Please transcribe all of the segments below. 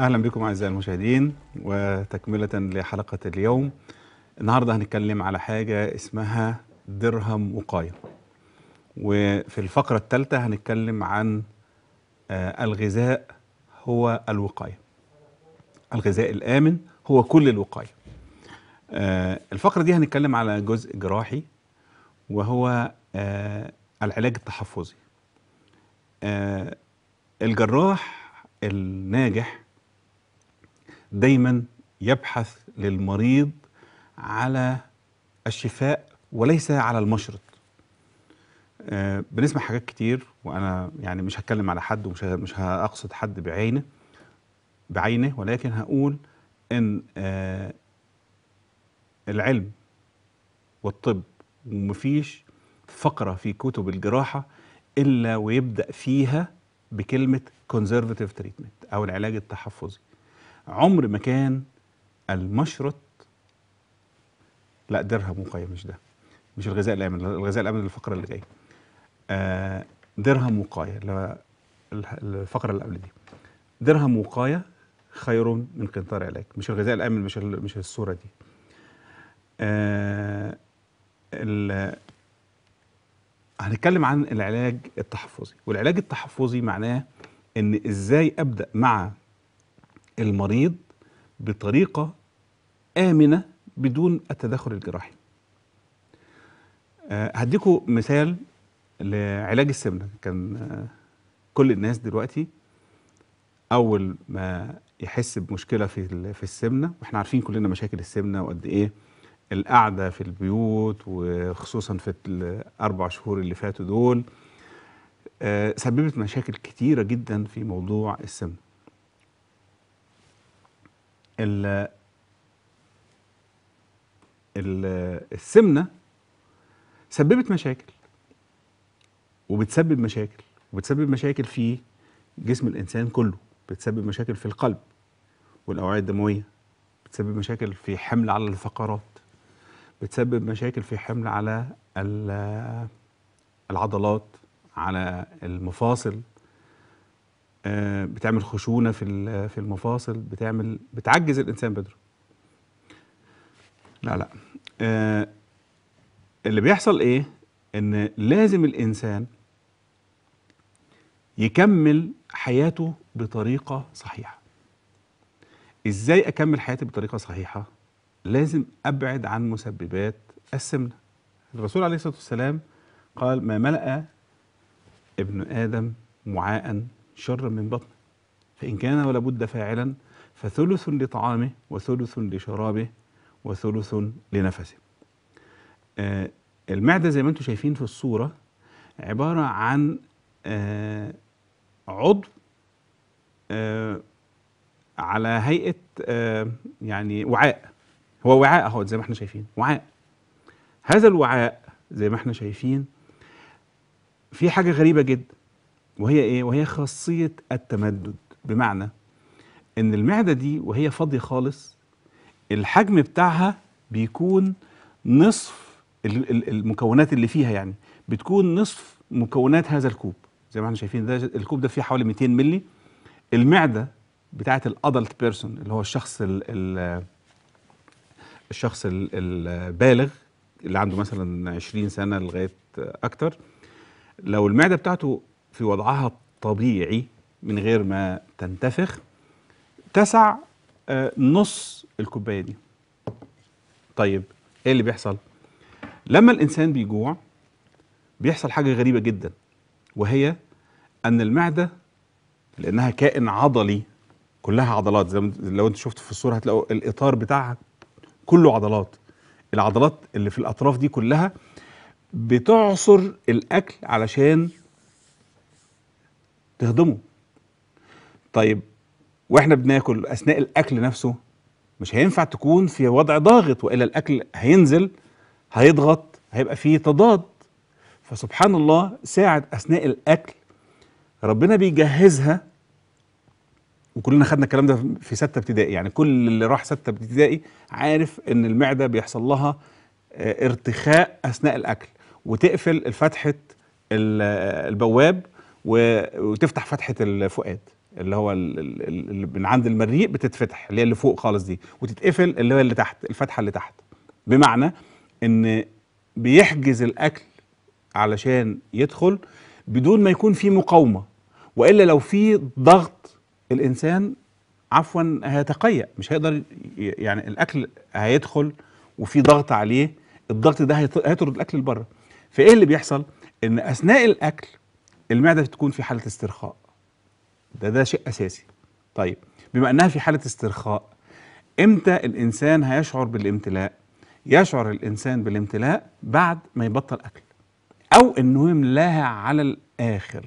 اهلا بكم اعزائي المشاهدين وتكمله لحلقه اليوم النهارده هنتكلم على حاجه اسمها درهم وقايه وفي الفقره الثالثه هنتكلم عن آه، الغذاء هو الوقايه الغذاء الامن هو كل الوقايه آه، الفقره دي هنتكلم على جزء جراحي وهو آه، العلاج التحفظي الجراح الناجح دايما يبحث للمريض على الشفاء وليس على المشرط آه، بنسمع حاجات كتير وانا يعني مش هتكلم على حد ومش مش هقصد حد بعينه بعينه ولكن هقول ان آه، العلم والطب ومفيش فقره في كتب الجراحه الا ويبدا فيها بكلمه كونزرفاتيف تريتمنت او العلاج التحفظي عمر ما كان المشرط لا درهم وقيم مش ده مش الغذاء الامن الغذاء الامن الفقره اللي جايه آه، درهم وقايه الفقره اللي قبل دي درهم وقايه خير من قنطار علاج مش الغذاء الامن مش مش الصوره دي آه هنتكلم عن العلاج التحفظي والعلاج التحفظي معناه ان ازاي ابدا مع المريض بطريقة آمنة بدون التدخل الجراحي آه، هديكم مثال لعلاج السمنة كان آه، كل الناس دلوقتي أول ما يحس بمشكلة في في السمنة واحنا عارفين كلنا مشاكل السمنة وقد إيه القعدة في البيوت وخصوصا في الأربع شهور اللي فاتوا دول آه، سببت مشاكل كتيرة جدا في موضوع السمنة ال السمنه سببت مشاكل وبتسبب مشاكل وبتسبب مشاكل في جسم الانسان كله بتسبب مشاكل في القلب والاوعيه الدمويه بتسبب مشاكل في حمل على الفقرات بتسبب مشاكل في حمل على العضلات على المفاصل آه، بتعمل خشونه في في المفاصل بتعمل بتعجز الانسان بدر لا لا آه، اللي بيحصل ايه ان لازم الانسان يكمل حياته بطريقه صحيحه ازاي اكمل حياتي بطريقه صحيحه لازم ابعد عن مسببات السمنه الرسول عليه الصلاه والسلام قال ما ملا ابن ادم معاء شرا من بطنه فإن كان ولا بد فاعلا فثلث لطعامه وثلث لشرابه وثلث لنفسه آه، المعدة زي ما انتم شايفين في الصورة عبارة عن آه، عضو آه، على هيئة يعني وعاء هو وعاء اهو زي ما احنا شايفين وعاء هذا الوعاء زي ما احنا شايفين في حاجة غريبة جدا وهي ايه وهي خاصيه التمدد بمعنى ان المعده دي وهي فاضيه خالص الحجم بتاعها بيكون نصف المكونات اللي فيها يعني بتكون نصف مكونات هذا الكوب زي ما احنا شايفين ده الكوب ده فيه حوالي 200 مللي المعده بتاعه الادلت بيرسون اللي هو الشخص الـ الـ الشخص البالغ اللي عنده مثلا 20 سنه لغايه اكتر لو المعده بتاعته في وضعها الطبيعي من غير ما تنتفخ تسع آه، نص الكوبايه دي طيب ايه اللي بيحصل لما الانسان بيجوع بيحصل حاجه غريبه جدا وهي ان المعده لانها كائن عضلي كلها عضلات زي لو انت شفت في الصوره هتلاقوا الاطار بتاعها كله عضلات العضلات اللي في الاطراف دي كلها بتعصر الاكل علشان تهضمه طيب واحنا بناكل اثناء الاكل نفسه مش هينفع تكون في وضع ضاغط والا الاكل هينزل هيضغط هيبقى فيه تضاد فسبحان الله ساعة اثناء الاكل ربنا بيجهزها وكلنا خدنا الكلام ده في ستة ابتدائي يعني كل اللي راح ستة ابتدائي عارف ان المعدة بيحصل لها آه، ارتخاء اثناء الاكل وتقفل فتحة البواب وتفتح فتحه الفؤاد اللي هو اللي من عند المريء بتتفتح اللي هي اللي فوق خالص دي وتتقفل اللي هي اللي تحت الفتحه اللي تحت بمعنى ان بيحجز الاكل علشان يدخل بدون ما يكون في مقاومه والا لو في ضغط الانسان عفوا هيتقيأ مش هيقدر يعني الاكل هيدخل وفي ضغط عليه الضغط ده هيطرد الاكل لبره فايه اللي بيحصل ان اثناء الاكل المعده تكون في حاله استرخاء ده ده شيء اساسي طيب بما انها في حاله استرخاء امتى الانسان هيشعر بالامتلاء يشعر الانسان بالامتلاء بعد ما يبطل اكل او انه يملاها على الاخر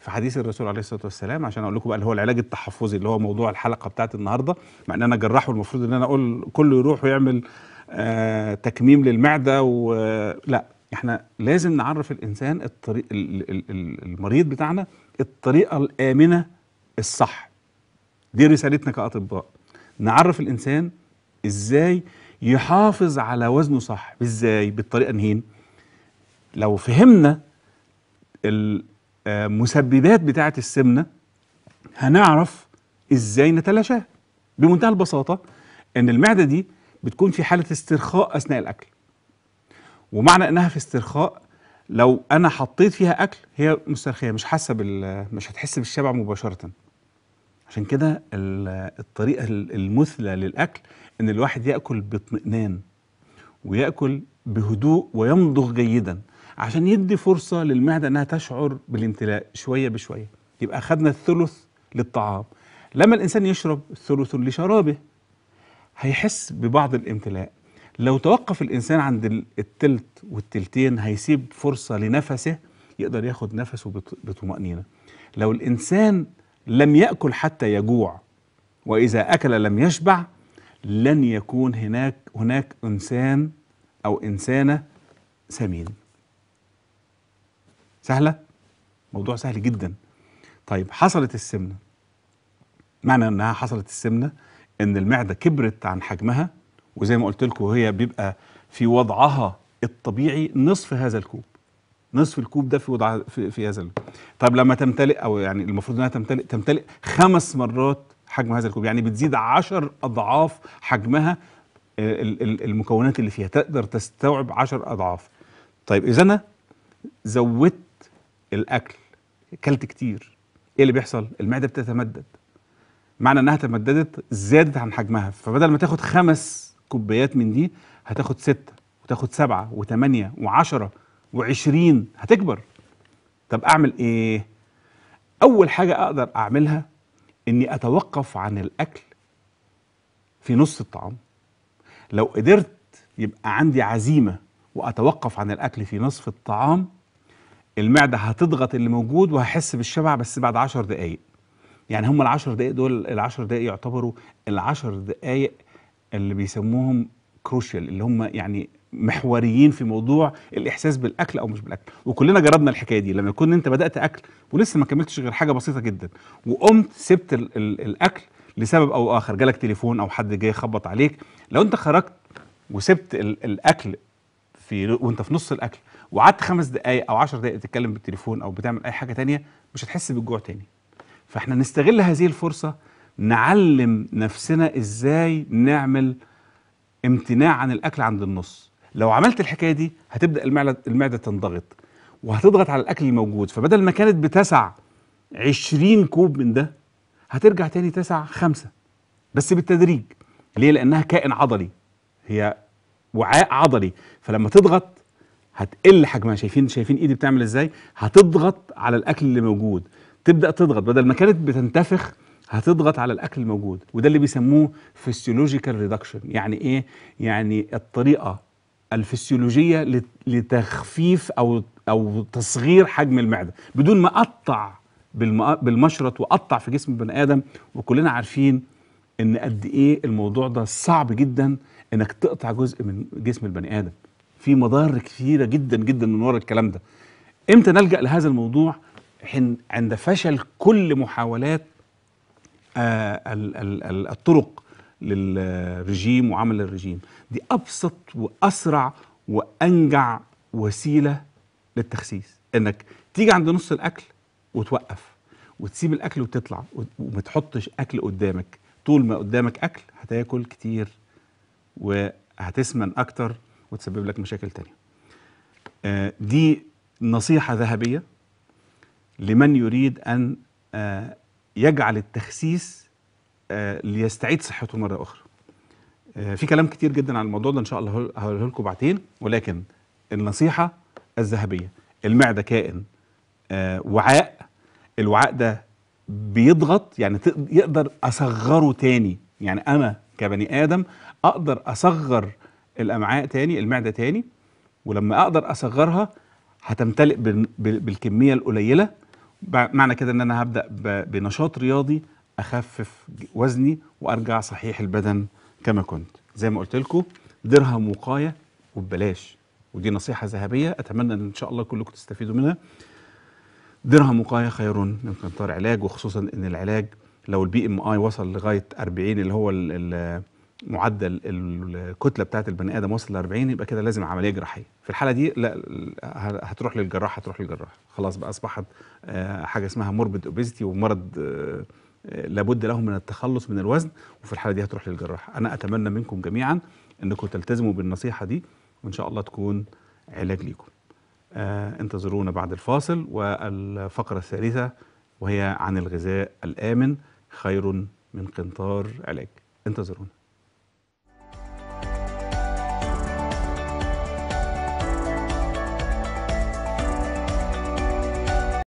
في حديث الرسول عليه الصلاه والسلام عشان اقول لكم بقى اللي هو العلاج التحفظي اللي هو موضوع الحلقه بتاعت النهارده مع ان انا جراح والمفروض ان انا اقول كله يروح ويعمل آه تكميم للمعده ولا آه، احنا لازم نعرف الانسان الطريق المريض بتاعنا الطريقه الامنه الصح دي رسالتنا كاطباء نعرف الانسان ازاي يحافظ على وزنه صح ازاي بالطريقه نهين لو فهمنا المسببات آه، بتاعه السمنه هنعرف ازاي نتلاشاها بمنتهى البساطه ان المعده دي بتكون في حاله استرخاء اثناء الاكل ومعنى انها في استرخاء لو انا حطيت فيها اكل هي مسترخيه مش حاسه بال مش هتحس بالشبع مباشره عشان كده الطريقه المثلى للاكل ان الواحد ياكل باطمئنان وياكل بهدوء ويمضغ جيدا عشان يدي فرصه للمعده انها تشعر بالامتلاء شويه بشويه يبقى خدنا الثلث للطعام لما الانسان يشرب ثلث لشرابه هيحس ببعض الامتلاء لو توقف الانسان عند التلت والتلتين هيسيب فرصه لنفسه يقدر ياخد نفسه بطمانينه لو الانسان لم ياكل حتى يجوع واذا اكل لم يشبع لن يكون هناك هناك انسان او انسانه سمين سهله موضوع سهل جدا طيب حصلت السمنه معنى انها حصلت السمنه ان المعده كبرت عن حجمها وزي ما قلت لكم هي بيبقى في وضعها الطبيعي نصف هذا الكوب نصف الكوب ده في وضع في, في هذا الكوب. طب لما تمتلئ او يعني المفروض انها تمتلئ تمتلئ خمس مرات حجم هذا الكوب يعني بتزيد عشر اضعاف حجمها آه، المكونات اللي فيها تقدر تستوعب عشر اضعاف طيب اذا انا زودت الاكل اكلت كتير ايه اللي بيحصل المعده بتتمدد معنى انها تمددت زادت عن حجمها فبدل ما تاخد خمس كوبايات من دي هتاخد ستة وتاخد سبعة وثمانية وعشرة وعشرين هتكبر طب أعمل إيه؟ أول حاجة أقدر أعملها إني أتوقف عن الأكل في نص الطعام لو قدرت يبقى عندي عزيمة وأتوقف عن الأكل في نصف الطعام المعدة هتضغط اللي موجود وهحس بالشبع بس بعد عشر دقايق يعني هم العشر دقايق دول العشر دقايق يعتبروا العشر دقايق اللي بيسموهم كروشيال اللي هم يعني محوريين في موضوع الاحساس بالاكل او مش بالاكل وكلنا جربنا الحكايه دي لما يكون انت بدات اكل ولسه ما كملتش غير حاجه بسيطه جدا وقمت سبت الـ الـ الاكل لسبب او اخر جالك تليفون او حد جاي خبط عليك لو انت خرجت وسبت الـ الاكل في وانت في نص الاكل وقعدت خمس دقائق او عشر دقائق تتكلم بالتليفون او بتعمل اي حاجه تانية مش هتحس بالجوع تاني فاحنا نستغل هذه الفرصه نعلم نفسنا ازاي نعمل امتناع عن الاكل عند النص لو عملت الحكايه دي هتبدا المعده المعده تنضغط وهتضغط على الاكل الموجود فبدل ما كانت بتسع 20 كوب من ده هترجع تاني تسع خمسة بس بالتدريج ليه لانها كائن عضلي هي وعاء عضلي فلما تضغط هتقل حجمها شايفين شايفين ايدي بتعمل ازاي هتضغط على الاكل اللي موجود تبدا تضغط بدل ما كانت بتنتفخ هتضغط على الاكل الموجود وده اللي بيسموه فيسيولوجيكال ريدكشن يعني ايه يعني الطريقه الفسيولوجيه لتخفيف او او تصغير حجم المعده بدون ما اقطع بالمشرط واقطع في جسم البني ادم وكلنا عارفين ان قد ايه الموضوع ده صعب جدا انك تقطع جزء من جسم البني ادم في مضار كثيره جدا جدا من ورا الكلام ده امتى نلجا لهذا الموضوع حين عند فشل كل محاولات آه، الطرق للرجيم وعمل الرجيم دي ابسط واسرع وانجع وسيله للتخسيس انك تيجي عند نص الاكل وتوقف وتسيب الاكل وتطلع وما تحطش اكل قدامك طول ما قدامك اكل هتاكل كتير وهتسمن اكتر وتسبب لك مشاكل تانية آه، دي نصيحه ذهبيه لمن يريد ان آه، يجعل التخسيس آه، ليستعيد صحته مره اخرى آه، في كلام كتير جدا عن الموضوع ده ان شاء الله هقوله لكم بعدين ولكن النصيحه الذهبيه المعده كائن آه، وعاء الوعاء ده بيضغط يعني يقدر اصغره تاني يعني انا كبني ادم اقدر اصغر الامعاء تاني المعده تاني ولما اقدر اصغرها هتمتلئ بالكميه القليله معنى كده ان انا هبدا بنشاط رياضي اخفف وزني وارجع صحيح البدن كما كنت زي ما قلت لكم درهم وقايه وببلاش ودي نصيحه ذهبيه اتمنى ان شاء الله كلكم تستفيدوا منها درهم وقايه خير من قنطار علاج وخصوصا ان العلاج لو البي ام اي وصل لغايه 40 اللي هو ال الـ معدل الكتله بتاعه البني ادم وصل ل 40 يبقى كده لازم عمليه جراحيه في الحاله دي لا هتروح للجراح هتروح للجراح خلاص بقى اصبحت آه، حاجه اسمها موربيد اوبيزيتي ومرض آه، لابد له من التخلص من الوزن وفي الحاله دي هتروح للجراح انا اتمنى منكم جميعا انكم تلتزموا بالنصيحه دي وان شاء الله تكون علاج ليكم آه، انتظرونا بعد الفاصل والفقره الثالثه وهي عن الغذاء الامن خير من قنطار علاج انتظرونا